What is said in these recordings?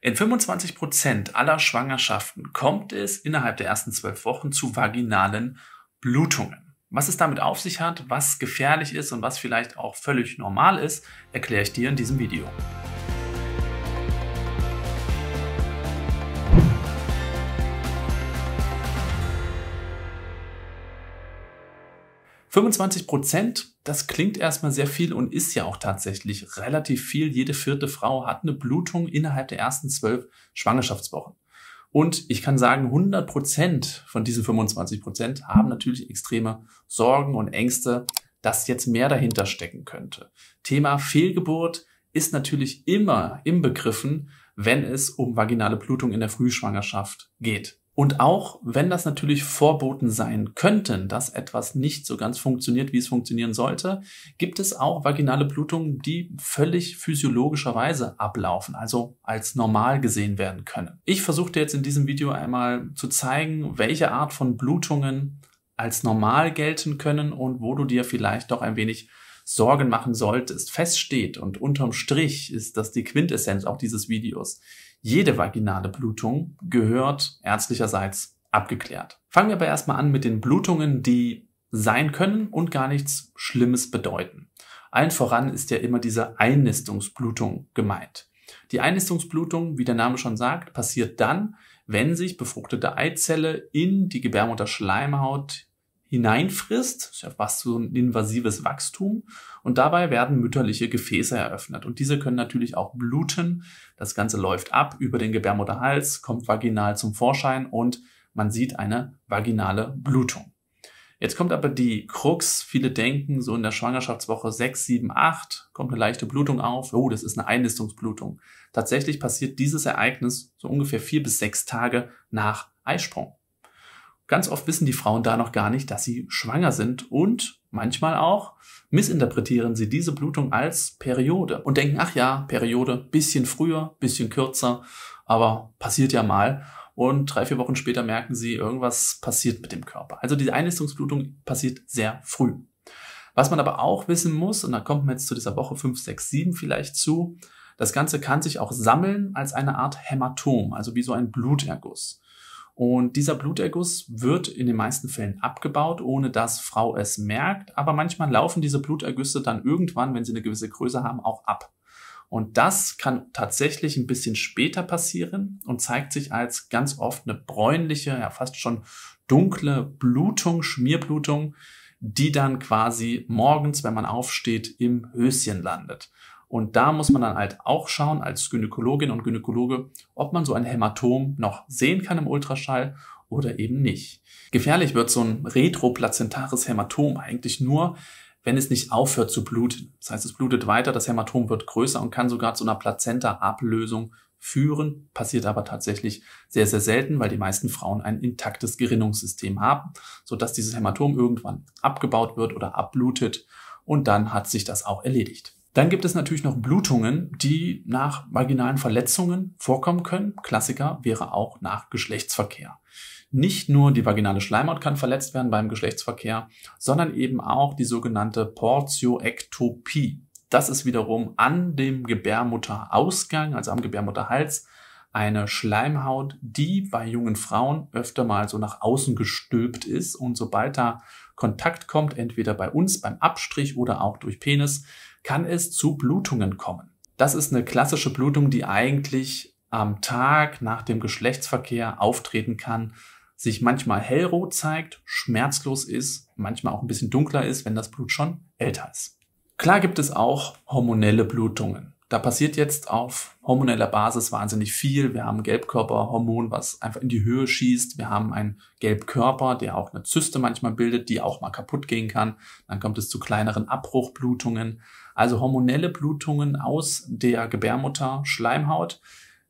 In 25 Prozent aller Schwangerschaften kommt es innerhalb der ersten zwölf Wochen zu vaginalen Blutungen. Was es damit auf sich hat, was gefährlich ist und was vielleicht auch völlig normal ist, erkläre ich dir in diesem Video. 25 Prozent, das klingt erstmal sehr viel und ist ja auch tatsächlich relativ viel. Jede vierte Frau hat eine Blutung innerhalb der ersten zwölf Schwangerschaftswochen. Und ich kann sagen, 100 Prozent von diesen 25 Prozent haben natürlich extreme Sorgen und Ängste, dass jetzt mehr dahinter stecken könnte. Thema Fehlgeburt ist natürlich immer im Begriffen, wenn es um vaginale Blutung in der Frühschwangerschaft geht. Und auch wenn das natürlich Vorboten sein könnten, dass etwas nicht so ganz funktioniert, wie es funktionieren sollte, gibt es auch vaginale Blutungen, die völlig physiologischerweise ablaufen, also als normal gesehen werden können. Ich versuche dir jetzt in diesem Video einmal zu zeigen, welche Art von Blutungen als normal gelten können und wo du dir vielleicht doch ein wenig Sorgen machen solltest. Fest steht und unterm Strich ist das die Quintessenz auch dieses Videos jede vaginale Blutung gehört ärztlicherseits abgeklärt. Fangen wir aber erstmal an mit den Blutungen, die sein können und gar nichts Schlimmes bedeuten. Allen voran ist ja immer diese Einnistungsblutung gemeint. Die Einnistungsblutung, wie der Name schon sagt, passiert dann, wenn sich befruchtete Eizelle in die Gebärmutterschleimhaut hineinfrisst, ja fast so ein invasives Wachstum. Und dabei werden mütterliche Gefäße eröffnet. Und diese können natürlich auch bluten. Das Ganze läuft ab über den Gebärmutterhals, kommt vaginal zum Vorschein und man sieht eine vaginale Blutung. Jetzt kommt aber die Krux. Viele denken, so in der Schwangerschaftswoche 6, 7, 8 kommt eine leichte Blutung auf. Oh, das ist eine Einnistungsblutung. Tatsächlich passiert dieses Ereignis so ungefähr vier bis sechs Tage nach Eisprung. Ganz oft wissen die Frauen da noch gar nicht, dass sie schwanger sind und manchmal auch missinterpretieren sie diese Blutung als Periode und denken, ach ja, Periode, bisschen früher, bisschen kürzer, aber passiert ja mal. Und drei, vier Wochen später merken sie, irgendwas passiert mit dem Körper. Also diese Einlistungsblutung passiert sehr früh. Was man aber auch wissen muss, und da kommt man jetzt zu dieser Woche 5, 6, 7 vielleicht zu, das Ganze kann sich auch sammeln als eine Art Hämatom, also wie so ein Bluterguss. Und dieser Bluterguss wird in den meisten Fällen abgebaut, ohne dass Frau es merkt. Aber manchmal laufen diese Blutergüsse dann irgendwann, wenn sie eine gewisse Größe haben, auch ab. Und das kann tatsächlich ein bisschen später passieren und zeigt sich als ganz oft eine bräunliche, ja fast schon dunkle Blutung, Schmierblutung, die dann quasi morgens, wenn man aufsteht, im Höschen landet. Und da muss man dann halt auch schauen, als Gynäkologin und Gynäkologe, ob man so ein Hämatom noch sehen kann im Ultraschall oder eben nicht. Gefährlich wird so ein retroplatentares Hämatom eigentlich nur, wenn es nicht aufhört zu bluten. Das heißt, es blutet weiter, das Hämatom wird größer und kann sogar zu einer Plazenta-Ablösung führen. Passiert aber tatsächlich sehr, sehr selten, weil die meisten Frauen ein intaktes Gerinnungssystem haben, sodass dieses Hämatom irgendwann abgebaut wird oder abblutet und dann hat sich das auch erledigt. Dann gibt es natürlich noch Blutungen, die nach vaginalen Verletzungen vorkommen können. Klassiker wäre auch nach Geschlechtsverkehr. Nicht nur die vaginale Schleimhaut kann verletzt werden beim Geschlechtsverkehr, sondern eben auch die sogenannte Portioektopie. Das ist wiederum an dem Gebärmutterausgang, also am Gebärmutterhals, eine Schleimhaut, die bei jungen Frauen öfter mal so nach außen gestülpt ist und sobald da Kontakt kommt, entweder bei uns beim Abstrich oder auch durch Penis, kann es zu Blutungen kommen. Das ist eine klassische Blutung, die eigentlich am Tag nach dem Geschlechtsverkehr auftreten kann, sich manchmal hellrot zeigt, schmerzlos ist, manchmal auch ein bisschen dunkler ist, wenn das Blut schon älter ist. Klar gibt es auch hormonelle Blutungen da passiert jetzt auf hormoneller Basis wahnsinnig viel. Wir haben Gelbkörperhormon, was einfach in die Höhe schießt. Wir haben einen Gelbkörper, der auch eine Zyste manchmal bildet, die auch mal kaputt gehen kann. Dann kommt es zu kleineren Abbruchblutungen. Also hormonelle Blutungen aus der Gebärmutter, Schleimhaut,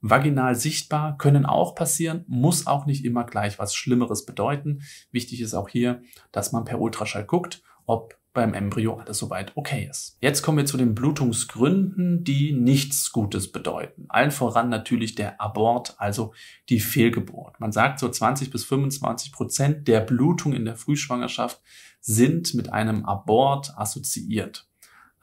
vaginal sichtbar, können auch passieren, muss auch nicht immer gleich was Schlimmeres bedeuten. Wichtig ist auch hier, dass man per Ultraschall guckt, ob beim Embryo alles soweit okay ist. Jetzt kommen wir zu den Blutungsgründen, die nichts Gutes bedeuten. Allen voran natürlich der Abort, also die Fehlgeburt. Man sagt so 20 bis 25 Prozent der Blutung in der Frühschwangerschaft sind mit einem Abort assoziiert.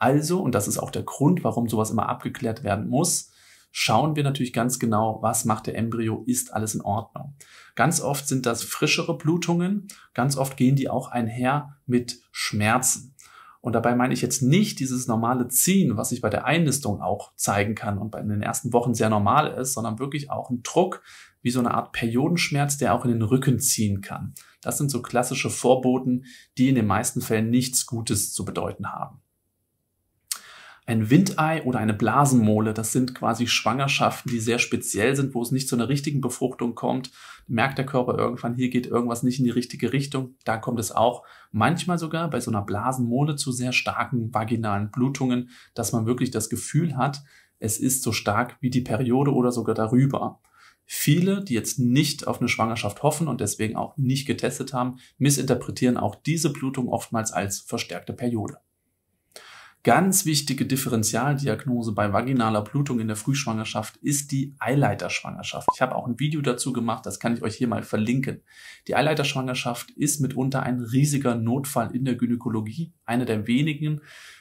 Also, und das ist auch der Grund, warum sowas immer abgeklärt werden muss, schauen wir natürlich ganz genau, was macht der Embryo, ist alles in Ordnung. Ganz oft sind das frischere Blutungen, ganz oft gehen die auch einher mit Schmerzen. Und dabei meine ich jetzt nicht dieses normale Ziehen, was sich bei der Einnistung auch zeigen kann und in den ersten Wochen sehr normal ist, sondern wirklich auch ein Druck, wie so eine Art Periodenschmerz, der auch in den Rücken ziehen kann. Das sind so klassische Vorboten, die in den meisten Fällen nichts Gutes zu bedeuten haben ein Windei oder eine Blasenmole. Das sind quasi Schwangerschaften, die sehr speziell sind, wo es nicht zu einer richtigen Befruchtung kommt. Merkt der Körper irgendwann, hier geht irgendwas nicht in die richtige Richtung. Da kommt es auch manchmal sogar bei so einer Blasenmole zu sehr starken vaginalen Blutungen, dass man wirklich das Gefühl hat, es ist so stark wie die Periode oder sogar darüber. Viele, die jetzt nicht auf eine Schwangerschaft hoffen und deswegen auch nicht getestet haben, missinterpretieren auch diese Blutung oftmals als verstärkte Periode. Ganz wichtige Differentialdiagnose bei vaginaler Blutung in der Frühschwangerschaft ist die Eileiterschwangerschaft. Ich habe auch ein Video dazu gemacht, das kann ich euch hier mal verlinken. Die Eileiterschwangerschaft ist mitunter ein riesiger Notfall in der Gynäkologie, einer der wenigen,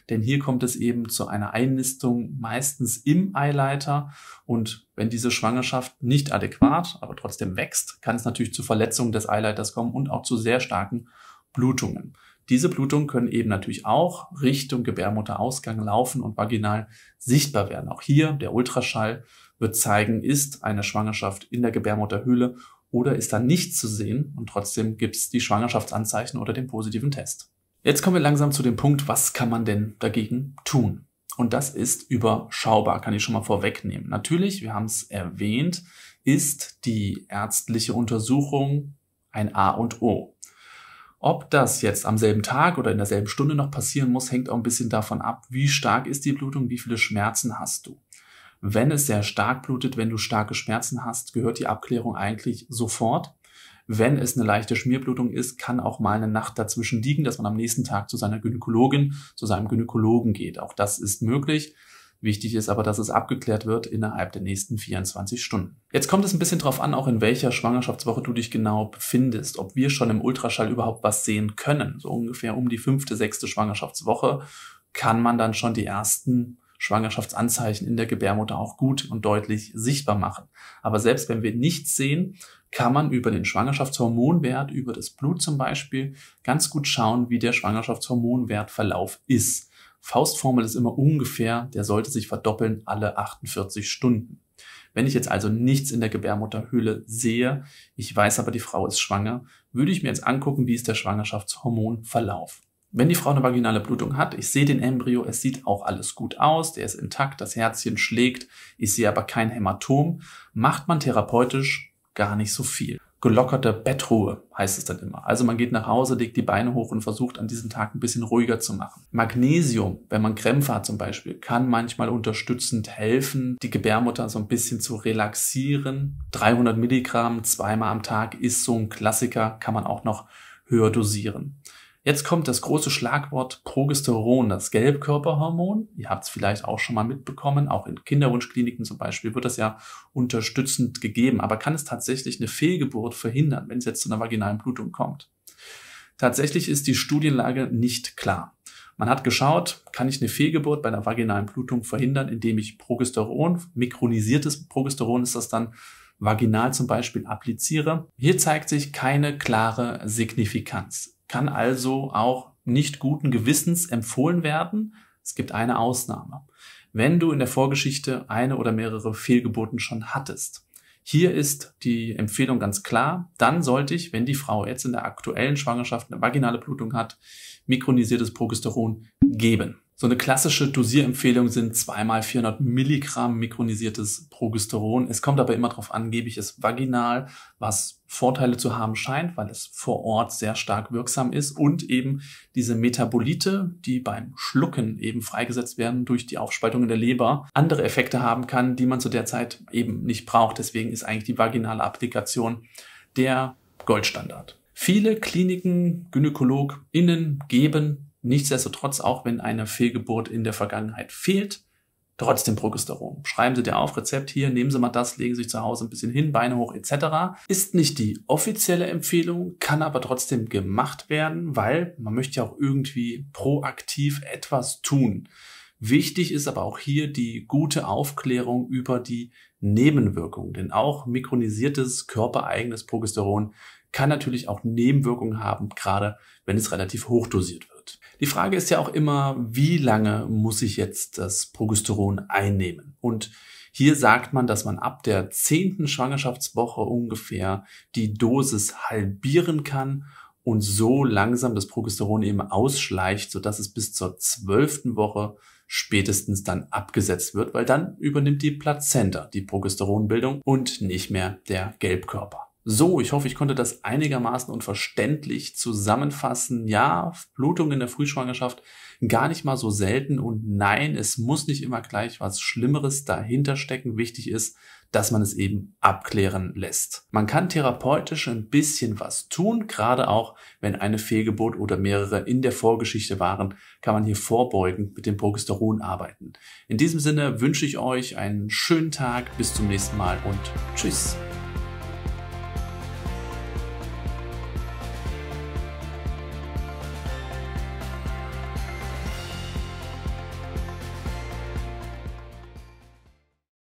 denn hier kommt es eben zu einer Einnistung meistens im Eileiter und wenn diese Schwangerschaft nicht adäquat, aber trotzdem wächst, kann es natürlich zu Verletzungen des Eileiters kommen und auch zu sehr starken Blutungen. Diese Blutungen können eben natürlich auch Richtung Gebärmutterausgang laufen und vaginal sichtbar werden. Auch hier der Ultraschall wird zeigen, ist eine Schwangerschaft in der Gebärmutterhöhle oder ist da nichts zu sehen und trotzdem gibt es die Schwangerschaftsanzeichen oder den positiven Test. Jetzt kommen wir langsam zu dem Punkt, was kann man denn dagegen tun? Und das ist überschaubar, kann ich schon mal vorwegnehmen. Natürlich, wir haben es erwähnt, ist die ärztliche Untersuchung ein A und O. Ob das jetzt am selben Tag oder in derselben Stunde noch passieren muss, hängt auch ein bisschen davon ab, wie stark ist die Blutung, wie viele Schmerzen hast du. Wenn es sehr stark blutet, wenn du starke Schmerzen hast, gehört die Abklärung eigentlich sofort. Wenn es eine leichte Schmierblutung ist, kann auch mal eine Nacht dazwischen liegen, dass man am nächsten Tag zu seiner Gynäkologin, zu seinem Gynäkologen geht. Auch das ist möglich. Wichtig ist aber, dass es abgeklärt wird innerhalb der nächsten 24 Stunden. Jetzt kommt es ein bisschen drauf an, auch in welcher Schwangerschaftswoche du dich genau befindest, ob wir schon im Ultraschall überhaupt was sehen können. So ungefähr um die fünfte, sechste Schwangerschaftswoche kann man dann schon die ersten Schwangerschaftsanzeichen in der Gebärmutter auch gut und deutlich sichtbar machen. Aber selbst wenn wir nichts sehen, kann man über den Schwangerschaftshormonwert, über das Blut zum Beispiel, ganz gut schauen, wie der Schwangerschaftshormonwertverlauf ist. Faustformel ist immer ungefähr, der sollte sich verdoppeln alle 48 Stunden. Wenn ich jetzt also nichts in der Gebärmutterhöhle sehe, ich weiß aber, die Frau ist schwanger, würde ich mir jetzt angucken, wie ist der Schwangerschaftshormonverlauf. Wenn die Frau eine vaginale Blutung hat, ich sehe den Embryo, es sieht auch alles gut aus, der ist intakt, das Herzchen schlägt, ich sehe aber kein Hämatom, macht man therapeutisch gar nicht so viel gelockerte Bettruhe, heißt es dann immer. Also man geht nach Hause, legt die Beine hoch und versucht an diesem Tag ein bisschen ruhiger zu machen. Magnesium, wenn man Krämpfe hat zum Beispiel, kann manchmal unterstützend helfen, die Gebärmutter so ein bisschen zu relaxieren. 300 Milligramm zweimal am Tag ist so ein Klassiker, kann man auch noch höher dosieren. Jetzt kommt das große Schlagwort Progesteron, das Gelbkörperhormon. Ihr habt es vielleicht auch schon mal mitbekommen, auch in Kinderwunschkliniken zum Beispiel wird das ja unterstützend gegeben. Aber kann es tatsächlich eine Fehlgeburt verhindern, wenn es jetzt zu einer vaginalen Blutung kommt? Tatsächlich ist die Studienlage nicht klar. Man hat geschaut, kann ich eine Fehlgeburt bei einer vaginalen Blutung verhindern, indem ich Progesteron, mikronisiertes Progesteron ist das dann, vaginal zum Beispiel appliziere. Hier zeigt sich keine klare Signifikanz kann also auch nicht guten Gewissens empfohlen werden. Es gibt eine Ausnahme. Wenn du in der Vorgeschichte eine oder mehrere Fehlgeburten schon hattest. Hier ist die Empfehlung ganz klar. Dann sollte ich, wenn die Frau jetzt in der aktuellen Schwangerschaft eine vaginale Blutung hat, mikronisiertes Progesteron geben. So eine klassische Dosierempfehlung sind zweimal 400 Milligramm mikronisiertes Progesteron. Es kommt aber immer darauf an, gebe ich es vaginal, was Vorteile zu haben scheint, weil es vor Ort sehr stark wirksam ist und eben diese Metabolite, die beim Schlucken eben freigesetzt werden durch die Aufspaltung in der Leber, andere Effekte haben kann, die man zu der Zeit eben nicht braucht. Deswegen ist eigentlich die vaginale Applikation der Goldstandard. Viele Kliniken, GynäkologInnen geben Nichtsdestotrotz, auch wenn eine Fehlgeburt in der Vergangenheit fehlt, trotzdem Progesteron. Schreiben Sie dir auf, Rezept hier, nehmen Sie mal das, legen Sie sich zu Hause ein bisschen hin, Beine hoch etc. Ist nicht die offizielle Empfehlung, kann aber trotzdem gemacht werden, weil man möchte ja auch irgendwie proaktiv etwas tun. Wichtig ist aber auch hier die gute Aufklärung über die Nebenwirkungen, denn auch mikronisiertes körpereigenes Progesteron kann natürlich auch Nebenwirkungen haben, gerade wenn es relativ hoch dosiert wird. Die Frage ist ja auch immer, wie lange muss ich jetzt das Progesteron einnehmen? Und hier sagt man, dass man ab der zehnten Schwangerschaftswoche ungefähr die Dosis halbieren kann und so langsam das Progesteron eben ausschleicht, sodass es bis zur zwölften Woche spätestens dann abgesetzt wird, weil dann übernimmt die Plazenta die Progesteronbildung und nicht mehr der Gelbkörper. So, ich hoffe, ich konnte das einigermaßen und verständlich zusammenfassen. Ja, Blutung in der Frühschwangerschaft gar nicht mal so selten und nein, es muss nicht immer gleich was Schlimmeres dahinter stecken. Wichtig ist, dass man es eben abklären lässt. Man kann therapeutisch ein bisschen was tun, gerade auch wenn eine Fehlgeburt oder mehrere in der Vorgeschichte waren, kann man hier vorbeugend mit dem Progesteron arbeiten. In diesem Sinne wünsche ich euch einen schönen Tag, bis zum nächsten Mal und tschüss.